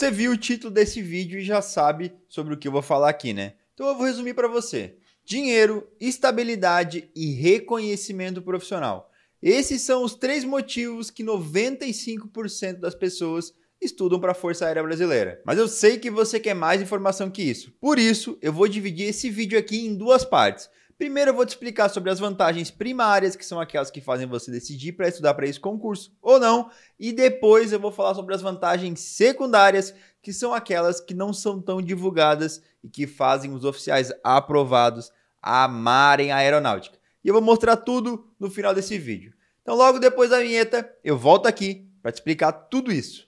Você viu o título desse vídeo e já sabe sobre o que eu vou falar aqui, né? Então eu vou resumir para você. Dinheiro, estabilidade e reconhecimento profissional. Esses são os três motivos que 95% das pessoas estudam para a Força Aérea Brasileira. Mas eu sei que você quer mais informação que isso. Por isso, eu vou dividir esse vídeo aqui em duas partes. Primeiro eu vou te explicar sobre as vantagens primárias, que são aquelas que fazem você decidir para estudar para esse concurso ou não, e depois eu vou falar sobre as vantagens secundárias, que são aquelas que não são tão divulgadas e que fazem os oficiais aprovados amarem a aeronáutica. E eu vou mostrar tudo no final desse vídeo. Então logo depois da vinheta, eu volto aqui para te explicar tudo isso.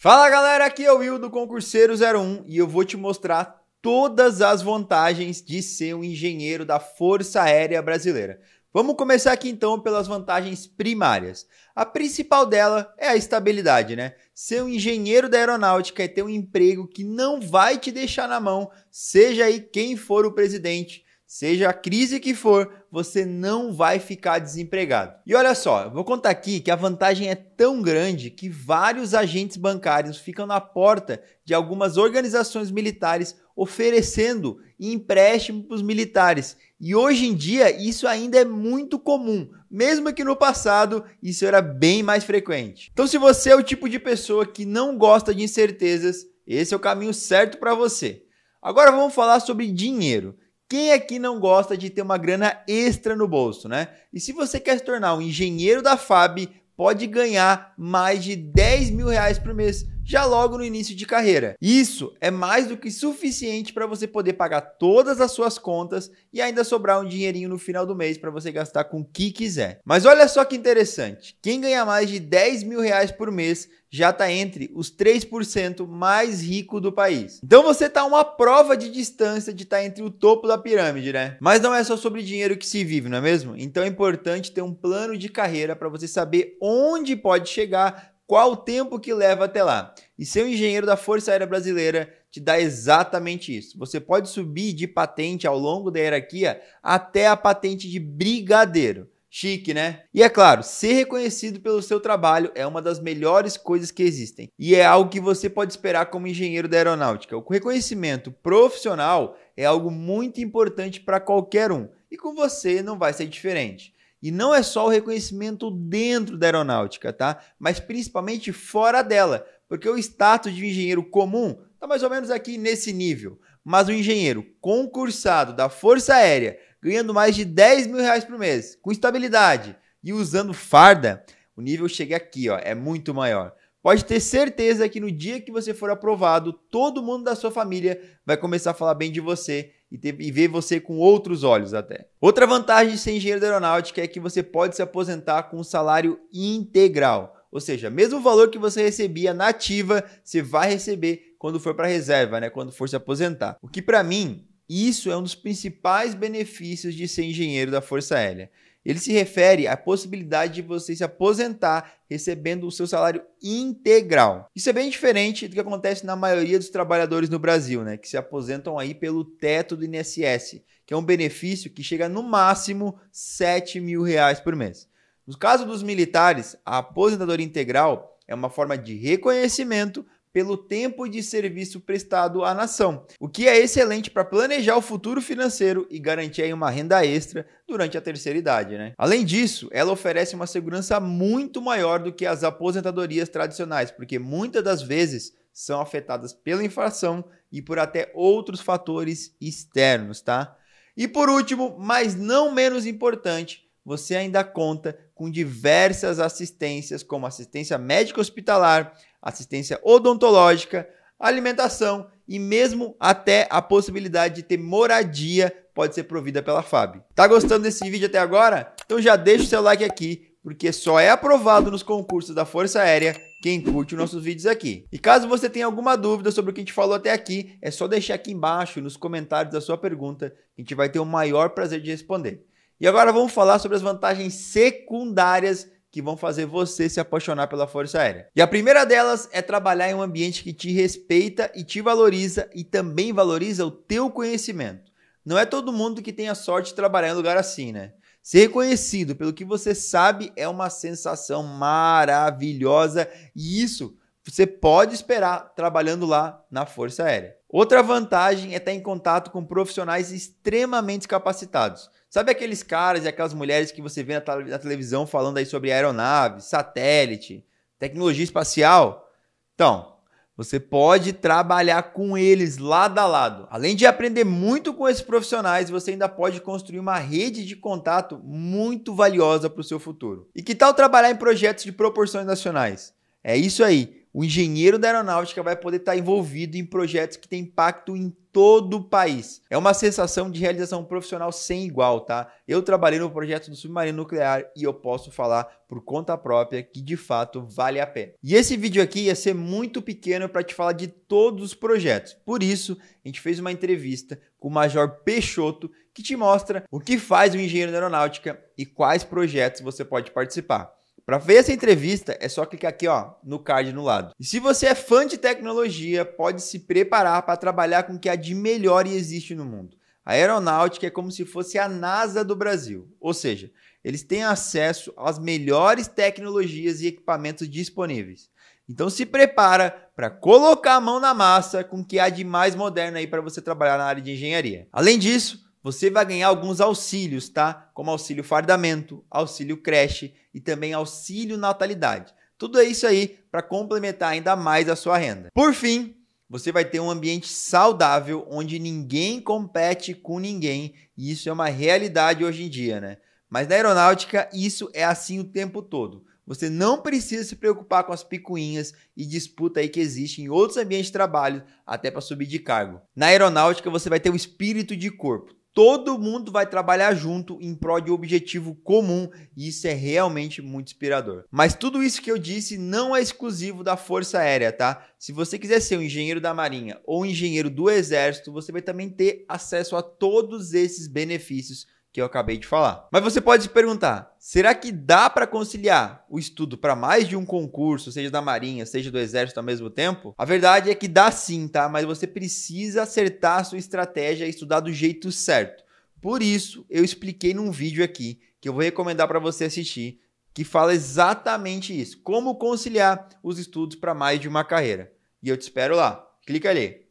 Fala galera, aqui é o Will do Concurseiro 01 e eu vou te mostrar todas as vantagens de ser um engenheiro da Força Aérea Brasileira. Vamos começar aqui então pelas vantagens primárias. A principal dela é a estabilidade, né? Ser um engenheiro da aeronáutica é ter um emprego que não vai te deixar na mão, seja aí quem for o presidente Seja a crise que for, você não vai ficar desempregado. E olha só, eu vou contar aqui que a vantagem é tão grande que vários agentes bancários ficam na porta de algumas organizações militares oferecendo empréstimo para os militares. E hoje em dia isso ainda é muito comum, mesmo que no passado isso era bem mais frequente. Então, se você é o tipo de pessoa que não gosta de incertezas, esse é o caminho certo para você. Agora vamos falar sobre dinheiro. Quem aqui é não gosta de ter uma grana extra no bolso, né? E se você quer se tornar um engenheiro da FAB, pode ganhar mais de 10 mil reais por mês já logo no início de carreira. Isso é mais do que suficiente para você poder pagar todas as suas contas e ainda sobrar um dinheirinho no final do mês para você gastar com o que quiser. Mas olha só que interessante: quem ganha mais de 10 mil reais por mês já está entre os 3% mais rico do país. Então você está uma prova de distância de estar tá entre o topo da pirâmide, né? Mas não é só sobre dinheiro que se vive, não é mesmo? Então é importante ter um plano de carreira para você saber onde pode chegar, qual o tempo que leva até lá. E ser um engenheiro da Força Aérea Brasileira te dá exatamente isso. Você pode subir de patente ao longo da hierarquia até a patente de brigadeiro. Chique, né? E é claro, ser reconhecido pelo seu trabalho é uma das melhores coisas que existem e é algo que você pode esperar como engenheiro da aeronáutica. O reconhecimento profissional é algo muito importante para qualquer um e com você não vai ser diferente. E não é só o reconhecimento dentro da aeronáutica, tá? Mas principalmente fora dela, porque o status de engenheiro comum está mais ou menos aqui nesse nível. Mas o um engenheiro concursado da Força Aérea, ganhando mais de 10 mil reais por mês, com estabilidade e usando farda, o nível chega aqui, ó, é muito maior. Pode ter certeza que no dia que você for aprovado, todo mundo da sua família vai começar a falar bem de você e, ter, e ver você com outros olhos até. Outra vantagem de ser engenheiro da aeronáutica é que você pode se aposentar com um salário integral. Ou seja, mesmo o valor que você recebia na ativa, você vai receber quando for para reserva, né? Quando for se aposentar. O que para mim, isso é um dos principais benefícios de ser engenheiro da Força Aérea. Ele se refere à possibilidade de você se aposentar recebendo o seu salário integral. Isso é bem diferente do que acontece na maioria dos trabalhadores no Brasil, né, que se aposentam aí pelo teto do INSS, que é um benefício que chega no máximo 7 mil reais por mês. No caso dos militares, a aposentadoria integral é uma forma de reconhecimento pelo tempo de serviço prestado à nação, o que é excelente para planejar o futuro financeiro e garantir uma renda extra durante a terceira idade. Né? Além disso, ela oferece uma segurança muito maior do que as aposentadorias tradicionais, porque muitas das vezes são afetadas pela inflação e por até outros fatores externos, tá? E por último, mas não menos importante, você ainda conta com diversas assistências, como assistência médica hospitalar, assistência odontológica, alimentação e mesmo até a possibilidade de ter moradia pode ser provida pela FAB. Tá gostando desse vídeo até agora? Então já deixa o seu like aqui, porque só é aprovado nos concursos da Força Aérea quem curte os nossos vídeos aqui. E caso você tenha alguma dúvida sobre o que a gente falou até aqui, é só deixar aqui embaixo nos comentários a sua pergunta, que a gente vai ter o maior prazer de responder. E agora vamos falar sobre as vantagens secundárias que vão fazer você se apaixonar pela Força Aérea. E a primeira delas é trabalhar em um ambiente que te respeita e te valoriza e também valoriza o teu conhecimento. Não é todo mundo que tem a sorte de trabalhar em um lugar assim, né? Ser reconhecido pelo que você sabe é uma sensação maravilhosa e isso você pode esperar trabalhando lá na Força Aérea. Outra vantagem é estar em contato com profissionais extremamente capacitados. Sabe aqueles caras e aquelas mulheres que você vê na, televisão falando aí sobre aeronave, satélite, tecnologia espacial? Então, você pode trabalhar com eles lado a lado. Além de aprender muito com esses profissionais, você ainda pode construir uma rede de contato muito valiosa para o seu futuro. E que tal trabalhar em projetos de proporções nacionais? É isso aí o engenheiro da aeronáutica vai poder estar envolvido em projetos que têm impacto em todo o país. É uma sensação de realização profissional sem igual, tá? Eu trabalhei no projeto do submarino nuclear e eu posso falar por conta própria que de fato vale a pena. E esse vídeo aqui ia ser muito pequeno para te falar de todos os projetos. Por isso, a gente fez uma entrevista com o Major Peixoto que te mostra o que faz o engenheiro da aeronáutica e quais projetos você pode participar. Para ver essa entrevista, é só clicar aqui ó, no card no lado. E se você é fã de tecnologia, pode se preparar para trabalhar com o que há de melhor e existe no mundo. A aeronáutica é como se fosse a NASA do Brasil, ou seja, eles têm acesso às melhores tecnologias e equipamentos disponíveis. Então se prepara para colocar a mão na massa com o que há de mais moderno aí para você trabalhar na área de engenharia. Além disso, você vai ganhar alguns auxílios, tá? Como auxílio fardamento, auxílio creche e também auxílio natalidade. Tudo é isso aí para complementar ainda mais a sua renda. Por fim, você vai ter um ambiente saudável onde ninguém compete com ninguém, e isso é uma realidade hoje em dia, né? Mas na aeronáutica isso é assim o tempo todo. Você não precisa se preocupar com as picuinhas e disputa aí que existe em outros ambientes de trabalho, até para subir de cargo. Na aeronáutica você vai ter o espírito de corpo todo mundo vai trabalhar junto em prol de um objetivo comum e isso é realmente muito inspirador. Mas tudo isso que eu disse não é exclusivo da Força Aérea, tá? Se você quiser ser um engenheiro da Marinha ou um engenheiro do Exército, você vai também ter acesso a todos esses benefícios que eu acabei de falar. Mas você pode se perguntar: será que dá para conciliar o estudo para mais de um concurso, seja da Marinha, seja do Exército ao mesmo tempo? A verdade é que dá sim, tá? Mas você precisa acertar a sua estratégia e estudar do jeito certo. Por isso, eu expliquei num vídeo aqui que eu vou recomendar para você assistir, que fala exatamente isso: como conciliar os estudos para mais de uma carreira. E eu te espero lá. Clica ali.